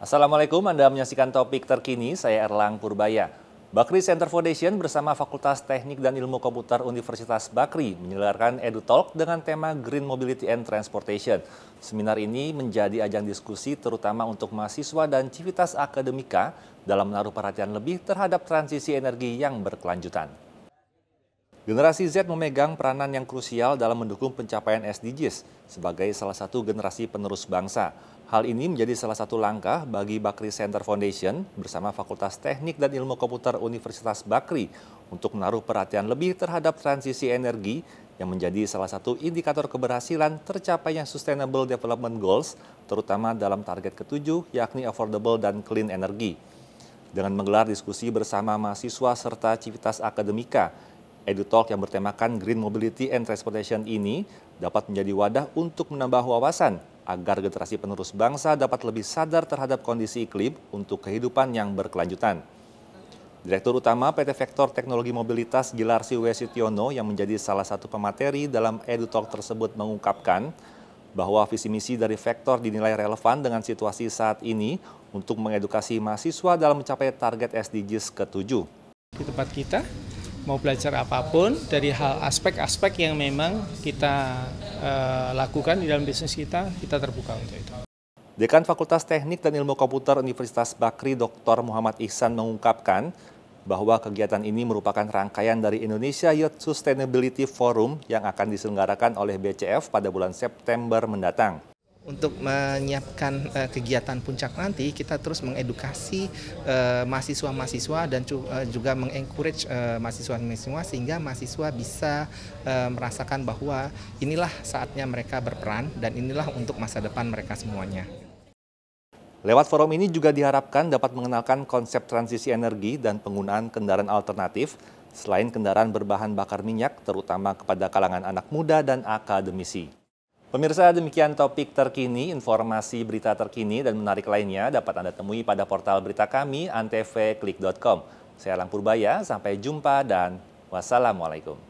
Assalamualaikum, Anda menyaksikan topik terkini, saya Erlang Purbaya. Bakri Center Foundation bersama Fakultas Teknik dan Ilmu Komputer Universitas Bakri menyelenggarakan EduTalk dengan tema Green Mobility and Transportation. Seminar ini menjadi ajang diskusi terutama untuk mahasiswa dan civitas akademika dalam menaruh perhatian lebih terhadap transisi energi yang berkelanjutan. Generasi Z memegang peranan yang krusial dalam mendukung pencapaian SDGs sebagai salah satu generasi penerus bangsa. Hal ini menjadi salah satu langkah bagi Bakri Center Foundation bersama Fakultas Teknik dan Ilmu Komputer Universitas Bakri untuk menaruh perhatian lebih terhadap transisi energi yang menjadi salah satu indikator keberhasilan tercapainya Sustainable Development Goals, terutama dalam target ketujuh yakni Affordable dan Clean Energy. Dengan menggelar diskusi bersama mahasiswa serta civitas akademika, EduTalk yang bertemakan Green Mobility and Transportation ini dapat menjadi wadah untuk menambah wawasan agar generasi penerus bangsa dapat lebih sadar terhadap kondisi iklim untuk kehidupan yang berkelanjutan. Direktur Utama PT Vektor Teknologi Mobilitas Gilarsi Siwesutiono yang menjadi salah satu pemateri dalam EduTalk tersebut mengungkapkan bahwa visi misi dari Vektor dinilai relevan dengan situasi saat ini untuk mengedukasi mahasiswa dalam mencapai target SDGs ke-7. Di tempat kita, mau belajar apapun dari hal aspek-aspek yang memang kita uh, lakukan di dalam bisnis kita, kita terbuka untuk itu. Dekan Fakultas Teknik dan Ilmu Komputer Universitas Bakri Dr. Muhammad Ihsan mengungkapkan bahwa kegiatan ini merupakan rangkaian dari Indonesia Youth Sustainability Forum yang akan diselenggarakan oleh BCF pada bulan September mendatang untuk menyiapkan uh, kegiatan puncak nanti kita terus mengedukasi mahasiswa eh, mahasiswa-mahasiswa dan uh, juga mengencourage uh, mahasiswa-mahasiswa sehingga mahasiswa bisa uh, merasakan bahwa inilah saatnya mereka berperan dan inilah untuk masa depan mereka semuanya. Lewat forum ini juga diharapkan dapat mengenalkan konsep transisi energi dan penggunaan kendaraan alternatif selain kendaraan berbahan bakar minyak terutama kepada kalangan anak muda dan akademisi. Pemirsa, demikian topik terkini, informasi berita terkini dan menarik lainnya dapat Anda temui pada portal berita kami antvklik.com. Saya Alang Purbaya, sampai jumpa dan wassalamualaikum.